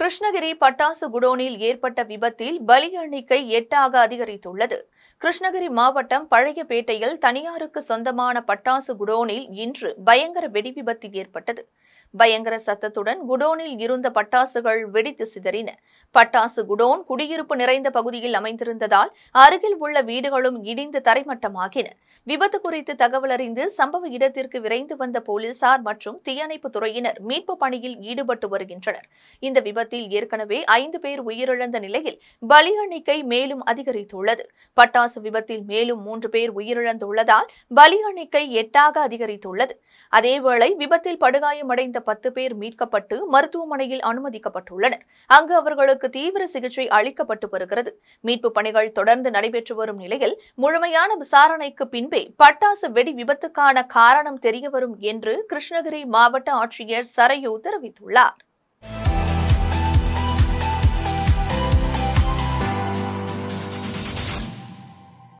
கிருஷ்ணகிரி பட்டாசு குடோனில் ஏற்பட்ட விபத்தில் பலி எண்ணிக்கை எட்டாக அதிகரித்துள்ளது கிருஷ்ணகிரி மாவட்டம் பழையபேட்டையில் தனியாருக்கு சொந்தமான பட்டாசு குடோனில் இன்று பயங்கர வெடி விபத்து ஏற்பட்டது பயங்கர சத்தத்துடன் குடோனில் இருந்த பட்டாசுகள் வெடித்து சிதறின பட்டாசு குடோன் குடியிருப்பு நிறைந்த பகுதியில் அமைந்திருந்ததால் அருகில் உள்ள வீடுகளும் இடிந்து தரைமட்டமாகின விபத்து குறித்து தகவல் அறிந்து சம்பவ இடத்திற்கு விரைந்து வந்த போலீசார் மற்றும் தீயணைப்பு துறையினர் மீட்பு பணியில் ஈடுபட்டு வருகின்றனர் இந்த விபத்தில் ஏற்கனவே ஐந்து பேர் உயிரிழந்த நிலையில் பலி எண்ணிக்கை மேலும் அதிகரித்துள்ளது பட்டாசு விபத்தில் மேலும் மூன்று பேர் உயிரிழந்துள்ளதால் பலி எண்ணிக்கை எட்டாக அதிகரித்துள்ளது அதேவேளை விபத்தில் படுகாயமடைந்த பத்து பேர் மீட்கப்பட்டு மருத்துவமனையில் அனுமதிக்கப்பட்டுள்ளனர் அங்கு அவர்களுக்கு தீவிர சிகிச்சை அளிக்கப்பட்டு வருகிறது மீட்பு பணிகள் தொடர்ந்து நடைபெற்று வரும் நிலையில் முழுமையான விசாரணைக்கு பின்பே பட்டாசு வெடி விபத்துக்கான காரணம் தெரியவரும் என்று கிருஷ்ணகிரி மாவட்ட ஆட்சியர் சரையு தெரிவித்துள்ளார்